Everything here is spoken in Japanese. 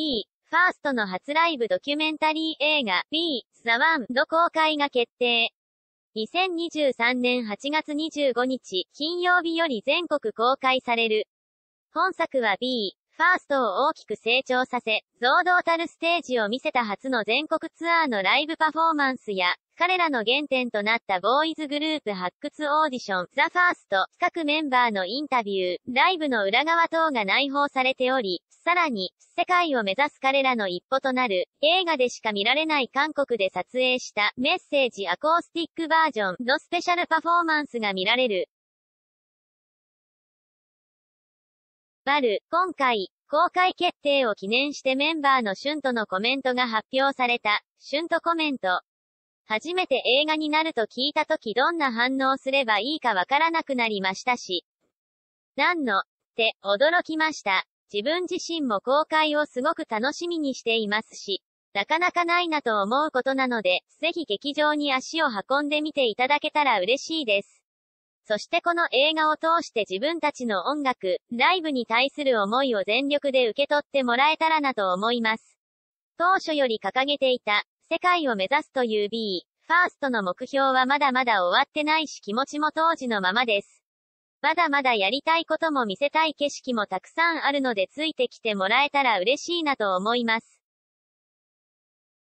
E、ファーストの初ライブドキュメンタリー映画 B、ザワ e の公開が決定。2023年8月25日、金曜日より全国公開される。本作は B、ファーストを大きく成長させ、増動たるステージを見せた初の全国ツアーのライブパフォーマンスや、彼らの原点となったボーイズグループ発掘オーディション、ザ・ファースト、各メンバーのインタビュー、ライブの裏側等が内包されており、さらに、世界を目指す彼らの一歩となる、映画でしか見られない韓国で撮影した、メッセージアコースティックバージョンのスペシャルパフォーマンスが見られる。バル、今回、公開決定を記念してメンバーのシュンとのコメントが発表された、シュンとコメント。初めて映画になると聞いたときどんな反応すればいいかわからなくなりましたし。なんの、って驚きました。自分自身も公開をすごく楽しみにしていますし、なかなかないなと思うことなので、ぜひ劇場に足を運んでみていただけたら嬉しいです。そしてこの映画を通して自分たちの音楽、ライブに対する思いを全力で受け取ってもらえたらなと思います。当初より掲げていた、世界を目指すという B、ファーストの目標はまだまだ終わってないし気持ちも当時のままです。まだまだやりたいことも見せたい景色もたくさんあるのでついてきてもらえたら嬉しいなと思います。